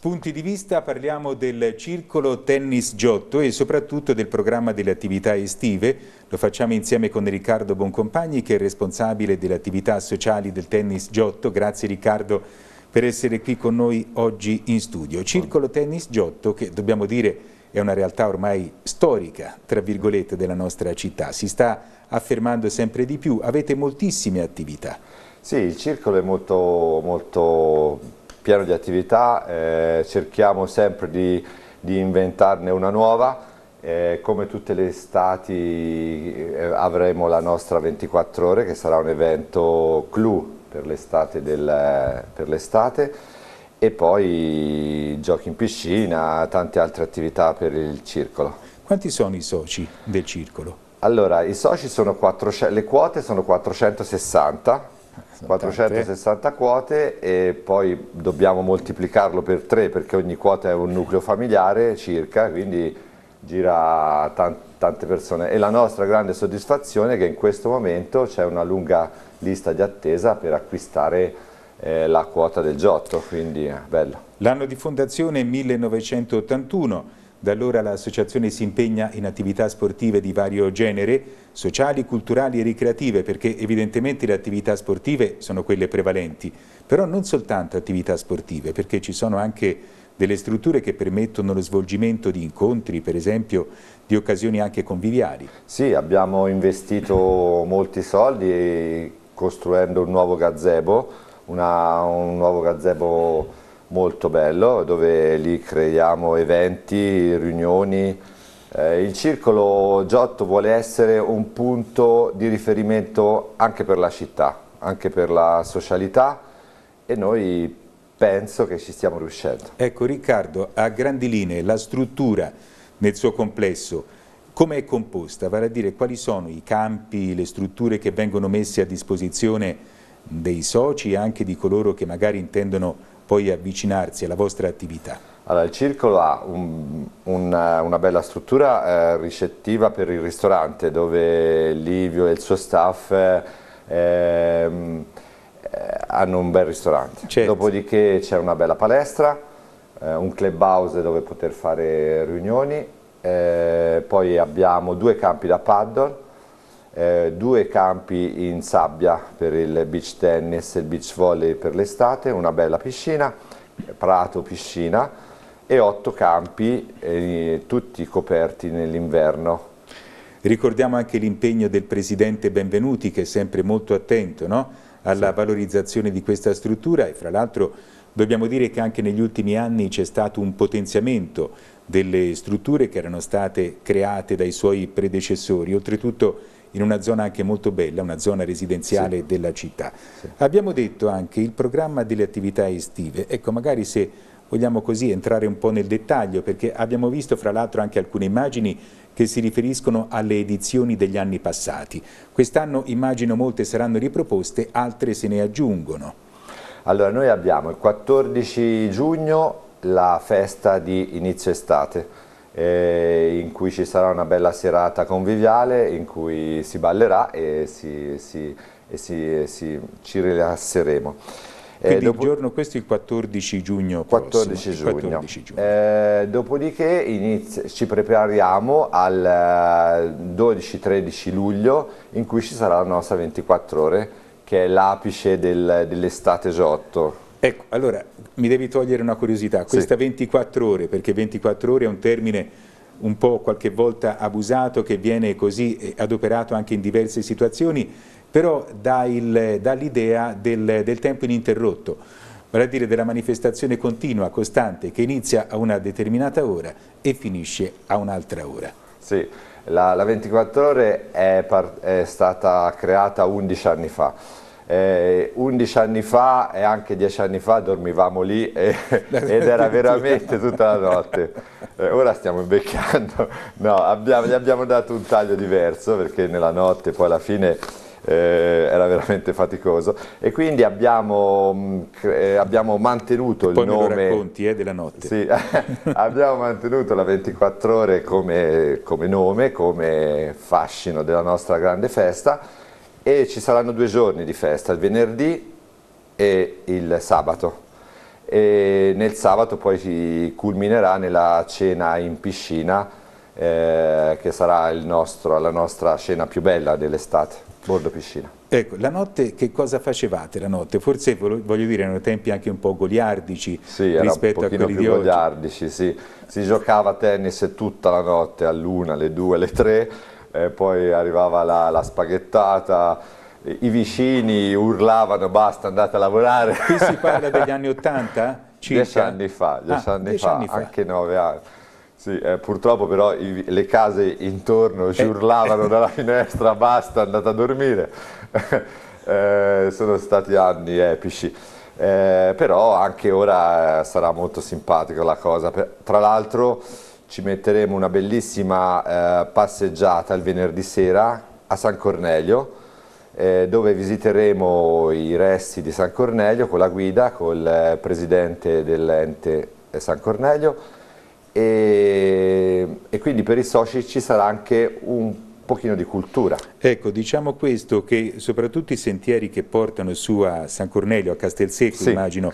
Spunti di vista parliamo del circolo tennis Giotto e soprattutto del programma delle attività estive. Lo facciamo insieme con Riccardo Boncompagni che è responsabile delle attività sociali del tennis Giotto. Grazie Riccardo per essere qui con noi oggi in studio. Circolo tennis Giotto che dobbiamo dire è una realtà ormai storica, tra virgolette, della nostra città. Si sta affermando sempre di più. Avete moltissime attività. Sì, il circolo è molto, molto piano di attività, eh, cerchiamo sempre di, di, inventarne una nuova, eh, come tutte le estati eh, avremo la nostra 24 ore che sarà un evento clou per l'estate e poi giochi in piscina, tante altre attività per il circolo. Quanti sono i soci del circolo? Allora, i soci sono 400, le quote sono 460 460 quote e poi dobbiamo moltiplicarlo per 3 perché ogni quota è un nucleo familiare circa, quindi gira tante persone. E la nostra grande soddisfazione è che in questo momento c'è una lunga lista di attesa per acquistare eh, la quota del Giotto, quindi eh, bello. L'anno di fondazione è 1981. Da allora l'associazione si impegna in attività sportive di vario genere, sociali, culturali e ricreative, perché evidentemente le attività sportive sono quelle prevalenti, però non soltanto attività sportive, perché ci sono anche delle strutture che permettono lo svolgimento di incontri, per esempio, di occasioni anche conviviali. Sì, abbiamo investito molti soldi costruendo un nuovo gazebo, una, un nuovo gazebo molto bello dove lì creiamo eventi, riunioni. Eh, il circolo Giotto vuole essere un punto di riferimento anche per la città, anche per la socialità e noi penso che ci stiamo riuscendo. Ecco Riccardo, a grandi linee la struttura nel suo complesso come è composta? Vale a dire quali sono i campi, le strutture che vengono messe a disposizione dei soci e anche di coloro che magari intendono poi avvicinarsi alla vostra attività? Allora, il Circolo ha un, un, una bella struttura eh, ricettiva per il ristorante dove Livio e il suo staff ehm, eh, hanno un bel ristorante. Certo. Dopodiché c'è una bella palestra, eh, un clubhouse dove poter fare riunioni, eh, poi abbiamo due campi da paddle eh, due campi in sabbia per il beach tennis e il beach volley per l'estate, una bella piscina, prato piscina e otto campi eh, tutti coperti nell'inverno. Ricordiamo anche l'impegno del Presidente Benvenuti che è sempre molto attento no? alla valorizzazione di questa struttura e fra l'altro dobbiamo dire che anche negli ultimi anni c'è stato un potenziamento delle strutture che erano state create dai suoi predecessori. Oltretutto in una zona anche molto bella, una zona residenziale sì. della città. Sì. Abbiamo detto anche il programma delle attività estive, ecco magari se vogliamo così entrare un po' nel dettaglio perché abbiamo visto fra l'altro anche alcune immagini che si riferiscono alle edizioni degli anni passati. Quest'anno immagino molte saranno riproposte, altre se ne aggiungono. Allora noi abbiamo il 14 giugno la festa di inizio estate eh, in cui ci sarà una bella serata conviviale in cui si ballerà e, si, si, e, si, e ci rilasseremo. Eh, Quindi dopo... il giorno, questo è il 14 giugno 14 prossimo, giugno. 14 giugno. Eh, dopodiché inizio, ci prepariamo al 12-13 eh, luglio in cui ci sarà la nostra 24 ore che è l'apice dell'estate Giotto. Ecco, allora mi devi togliere una curiosità, questa sì. 24 ore, perché 24 ore è un termine un po' qualche volta abusato che viene così eh, adoperato anche in diverse situazioni, però dà, l'idea del, del tempo ininterrotto, vale a dire della manifestazione continua, costante, che inizia a una determinata ora e finisce a un'altra ora. Sì, la, la 24 ore è, è stata creata 11 anni fa eh, 11 anni fa e anche 10 anni fa dormivamo lì e, ed era veramente tutta la notte. Eh, ora stiamo invecchiando, no, abbiamo, gli abbiamo dato un taglio diverso perché nella notte poi alla fine eh, era veramente faticoso e quindi abbiamo, mm, eh, abbiamo mantenuto il nome racconti, eh, della notte sì, abbiamo mantenuto la 24 ore come, come nome come fascino della nostra grande festa e ci saranno due giorni di festa, il venerdì e il sabato. E nel sabato poi si culminerà nella cena in piscina eh, che sarà nostro, la nostra cena più bella dell'estate, bordo piscina. Ecco, la notte che cosa facevate la notte? Forse voglio dire erano tempi anche un po' goliardici sì, rispetto a quelli di oggi. Sì, si giocava a tennis tutta la notte, all'una, alle due, alle tre eh, poi arrivava la, la spaghettata, i vicini urlavano basta andate a lavorare. Qui si parla degli anni Ottanta? Eh? Dieci anni fa, ah, dieci ah, anni, dieci fa, anni fa, anche nove anni. Sì, eh, purtroppo però i, le case intorno ci eh. urlavano dalla finestra, basta, andate a dormire. eh, sono stati anni epici. Eh, però anche ora eh, sarà molto simpatico la cosa. tra l'altro ci metteremo una bellissima eh, passeggiata il venerdì sera a San Cornelio eh, dove visiteremo i resti di San Cornelio con la guida, col eh, presidente dell'ente eh, San Cornelio e, e quindi per i soci ci sarà anche un pochino di cultura. Ecco, diciamo questo, che soprattutto i sentieri che portano su a San Cornelio, a Castelsecco sì, immagino,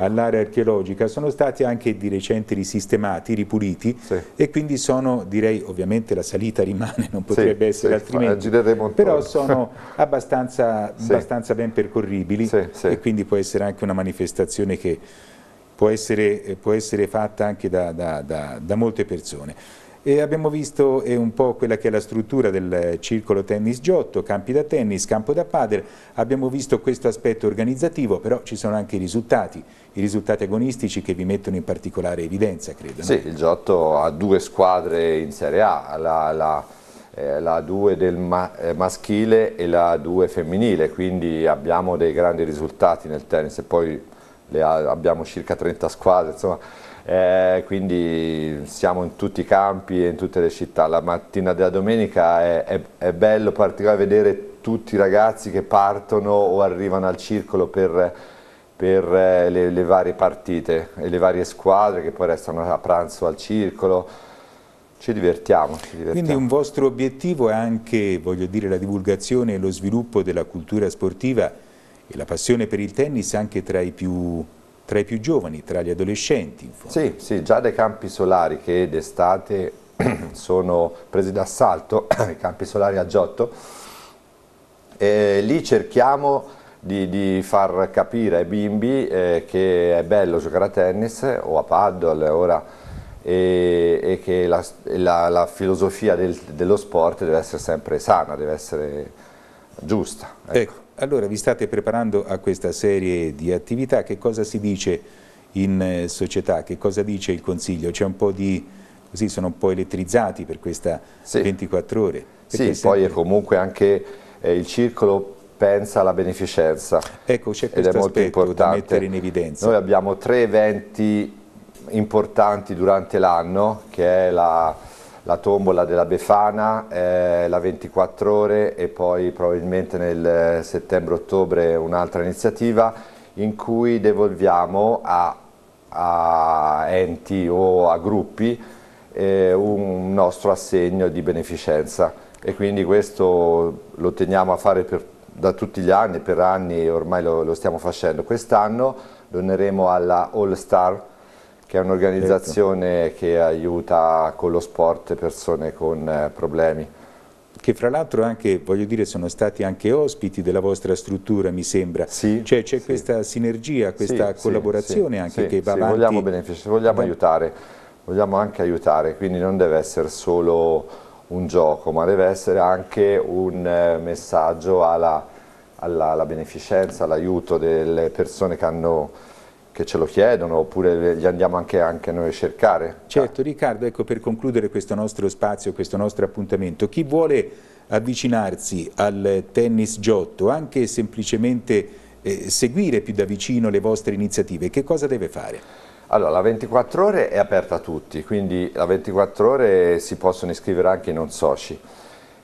all'area archeologica, sono stati anche di recente risistemati, ripuliti sì. e quindi sono, direi, ovviamente la salita rimane, non potrebbe sì, essere altrimenti, eh, però sono abbastanza, abbastanza ben percorribili e quindi può essere anche una manifestazione che può essere, può essere fatta anche da, da, da, da molte persone. E abbiamo visto eh, un po' quella che è la struttura del circolo tennis Giotto, campi da tennis, campo da padel, abbiamo visto questo aspetto organizzativo, però ci sono anche i risultati, i risultati agonistici che vi mettono in particolare evidenza, credo. No? Sì, il Giotto ha due squadre in Serie A, la, la, eh, la 2 del ma eh, maschile e la 2 femminile, quindi abbiamo dei grandi risultati nel tennis e poi ha, abbiamo circa 30 squadre, insomma eh, quindi siamo in tutti i campi e in tutte le città. La mattina della domenica è, è, è bello particolare vedere tutti i ragazzi che partono o arrivano al circolo per, per eh, le, le varie partite e le varie squadre che poi restano a pranzo al circolo. Ci divertiamo, ci divertiamo, Quindi un vostro obiettivo è anche, voglio dire, la divulgazione e lo sviluppo della cultura sportiva e la passione per il tennis anche tra i più tra i più giovani, tra gli adolescenti. Sì, sì, già dai campi solari che d'estate sono presi d'assalto, i campi solari a Giotto, e lì cerchiamo di, di, far capire ai bimbi eh, che è bello giocare a tennis o a paddle ora e, e che la, la, la filosofia del, dello sport deve essere sempre sana, deve essere giusta. Ecco. Ecco. Allora, vi state preparando a questa serie di attività, che cosa si dice in eh, società, che cosa dice il Consiglio? C'è un po' di, così sono un po' elettrizzati per questa sì. 24 ore. Sì, sempre... poi comunque anche eh, il circolo pensa alla beneficenza. Ecco, c'è questo ed è molto importante. mettere in evidenza. Noi abbiamo tre eventi importanti durante l'anno, che è la la tombola della Befana, eh, la 24 ore e poi probabilmente nel eh, settembre-ottobre un'altra iniziativa in cui devolviamo a, a enti o a gruppi eh, un nostro assegno di beneficenza e quindi questo lo teniamo a fare per, da tutti gli anni, per anni ormai lo, lo stiamo facendo. Quest'anno doneremo alla All Star che è un'organizzazione ecco. che aiuta con lo sport persone con eh, problemi che fra l'altro anche, voglio dire, sono stati anche ospiti della vostra struttura, mi sembra. Sì, cioè c'è sì. questa sinergia, questa sì, collaborazione sì, anche che va avanti. Vogliamo beneficiare, vogliamo Beh. aiutare, vogliamo anche aiutare, quindi non deve essere solo un gioco, ma deve essere anche un eh, messaggio alla, alla, alla beneficenza, all'aiuto delle persone che hanno che ce lo chiedono oppure li andiamo anche, anche, noi a cercare. Certo Riccardo, ecco per concludere questo nostro spazio, questo nostro appuntamento, chi vuole avvicinarsi al tennis giotto, anche semplicemente eh, seguire più da vicino le vostre iniziative, che cosa deve fare? Allora, la 24 ore è aperta a tutti, quindi la 24 ore si possono iscrivere anche i non soci.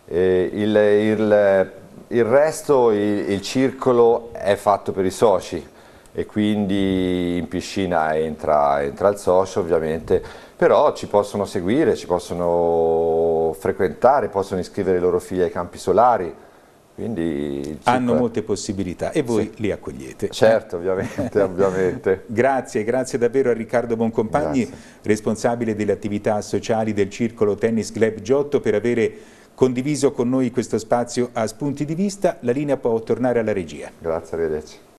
Eh, il, il, il resto, il, il circolo è fatto per i soci, e quindi in piscina entra, entra il socio ovviamente, però ci possono seguire, ci possono frequentare, possono iscrivere i loro figli ai campi solari, quindi, Hanno molte possibilità e voi sì. li accogliete. Certo, ovviamente. ovviamente. grazie, grazie davvero a Riccardo Boncompagni, grazie. responsabile delle attività sociali del Circolo Tennis Club Giotto, per aver condiviso con noi questo spazio a spunti di vista. La linea può tornare alla regia. Grazie, arrivederci.